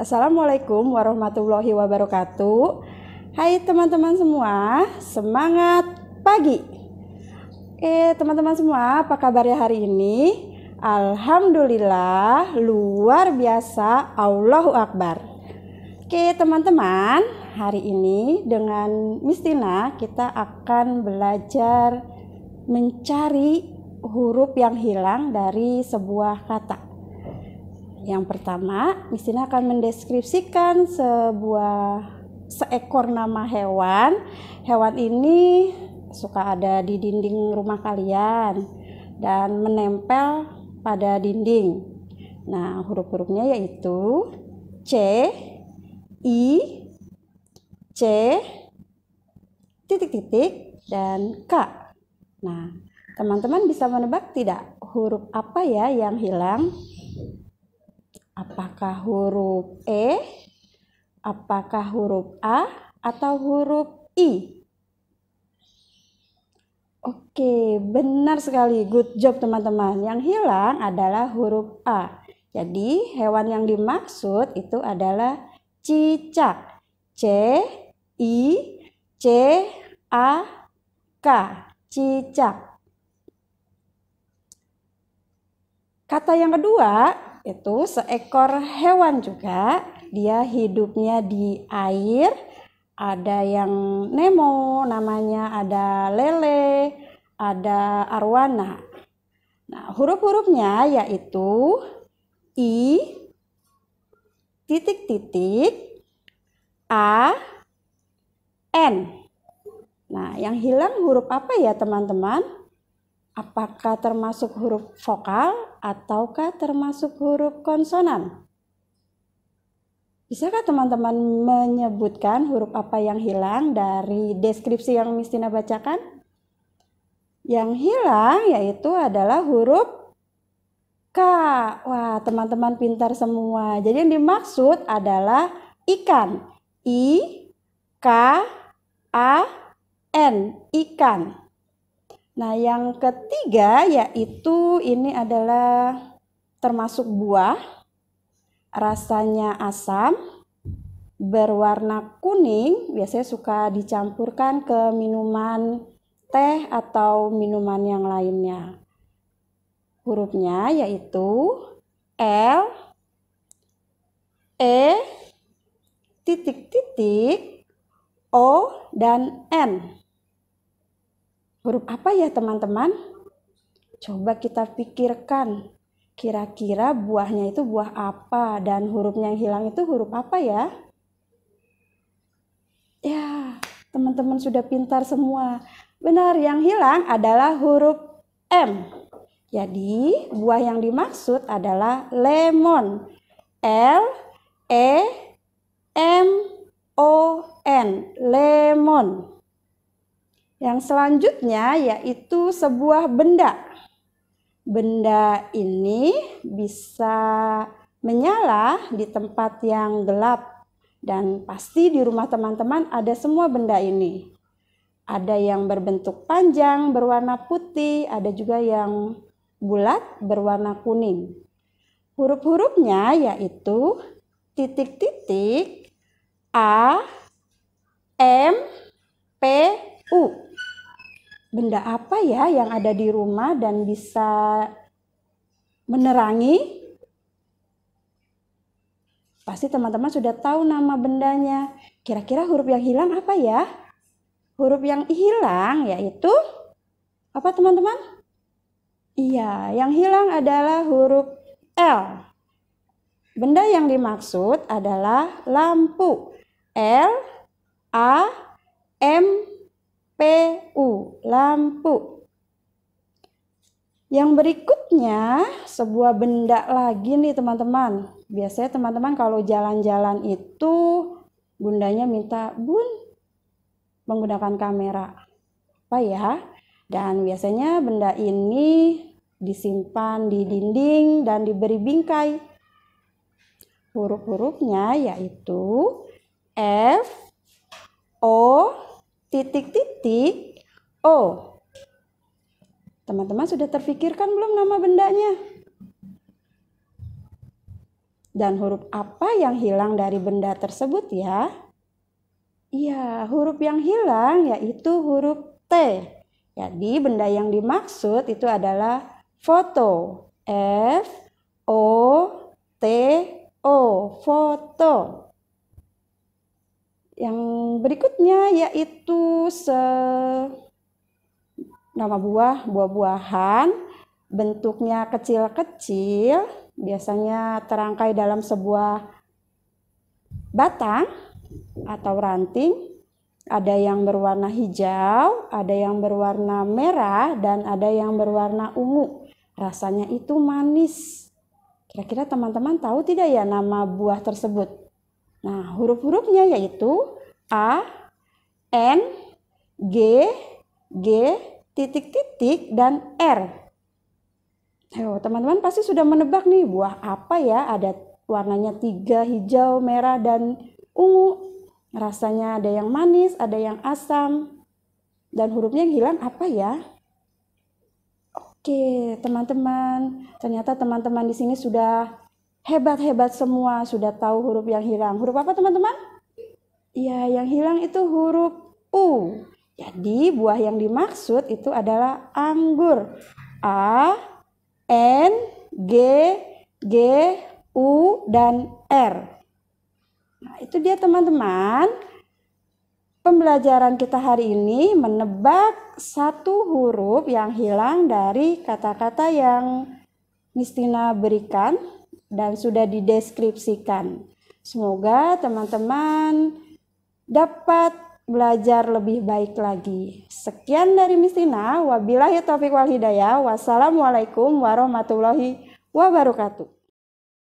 Assalamualaikum warahmatullahi wabarakatuh. Hai teman-teman semua, semangat pagi. Eh, teman-teman semua, apa kabarnya hari ini? Alhamdulillah, luar biasa, Allahu Akbar. Oke, teman-teman, hari ini dengan mistina kita akan belajar mencari huruf yang hilang dari sebuah kata. Yang pertama, Mistina akan mendeskripsikan sebuah seekor nama hewan. Hewan ini suka ada di dinding rumah kalian dan menempel pada dinding. Nah, huruf-hurufnya yaitu C, I, C, titik-titik, dan K. Nah, teman-teman bisa menebak tidak huruf apa ya yang hilang? Apakah huruf E? Apakah huruf A atau huruf I? Oke, benar sekali. Good job teman-teman. Yang hilang adalah huruf A. Jadi, hewan yang dimaksud itu adalah cicak. C I C A K. Cicak. Kata yang kedua itu seekor hewan juga, dia hidupnya di air. Ada yang Nemo namanya, ada lele, ada arwana. Nah, huruf-hurufnya yaitu i titik-titik a n. Nah, yang hilang huruf apa ya, teman-teman? apakah termasuk huruf vokal ataukah termasuk huruf konsonan? Bisakah teman-teman menyebutkan huruf apa yang hilang dari deskripsi yang Mistina bacakan? Yang hilang yaitu adalah huruf K. Wah, teman-teman pintar semua. Jadi yang dimaksud adalah ikan. I, K, A, N. Ikan. Nah, yang ketiga yaitu ini adalah termasuk buah. Rasanya asam, berwarna kuning, biasanya suka dicampurkan ke minuman teh atau minuman yang lainnya. Hurufnya yaitu L, E, titik-titik, O, dan N. Huruf apa ya teman-teman? Coba kita pikirkan. Kira-kira buahnya itu buah apa dan hurufnya yang hilang itu huruf apa ya? Ya, teman-teman sudah pintar semua. Benar, yang hilang adalah huruf M. Jadi, buah yang dimaksud adalah lemon. L E M O N, lemon. Yang selanjutnya yaitu sebuah benda. Benda ini bisa menyala di tempat yang gelap dan pasti di rumah teman-teman ada semua benda ini. Ada yang berbentuk panjang berwarna putih, ada juga yang bulat berwarna kuning. Huruf-hurufnya yaitu titik-titik A, M, P, U benda apa ya yang ada di rumah dan bisa menerangi? Pasti teman-teman sudah tahu nama bendanya. Kira-kira huruf yang hilang apa ya? Huruf yang hilang yaitu apa teman-teman? Iya, yang hilang adalah huruf L. Benda yang dimaksud adalah lampu. L A M P U lampu. Yang berikutnya sebuah benda lagi nih teman-teman. Biasanya teman-teman kalau jalan-jalan itu bundanya minta bun menggunakan kamera. Apa ya? Dan biasanya benda ini disimpan di dinding dan diberi bingkai. Huruf-hurufnya yaitu F, O, titik-titik, O. Oh. Teman-teman sudah terfikirkan belum nama bendanya? Dan huruf apa yang hilang dari benda tersebut ya? Iya, huruf yang hilang yaitu huruf T. Jadi benda yang dimaksud itu adalah foto. F O T O, foto. Yang berikutnya yaitu se nama buah, buah-buahan, bentuknya kecil-kecil, biasanya terangkai dalam sebuah batang atau ranting. Ada yang berwarna hijau, ada yang berwarna merah, dan ada yang berwarna ungu. Rasanya itu manis. Kira-kira teman-teman tahu tidak ya nama buah tersebut? Nah, huruf-hurufnya yaitu A, N, G, G, titik-titik, dan R. Ayo, teman-teman pasti sudah menebak nih buah apa ya? Ada warnanya tiga, hijau, merah, dan ungu. Rasanya ada yang manis, ada yang asam, dan hurufnya yang hilang apa ya? Oke, teman-teman, ternyata teman-teman di sini sudah hebat-hebat semua, sudah tahu huruf yang hilang. Huruf apa, teman-teman? Ya yang hilang itu huruf U. Jadi buah yang dimaksud itu adalah anggur. A, N, G, G, U, dan R. Nah, itu dia teman-teman. Pembelajaran kita hari ini menebak satu huruf yang hilang dari kata-kata yang Mistina berikan dan sudah dideskripsikan. Semoga teman-teman dapat belajar lebih baik lagi. Sekian dari Mistina, wabillahi taufiq wal hidayah, wassalamualaikum warahmatullahi wabarakatuh.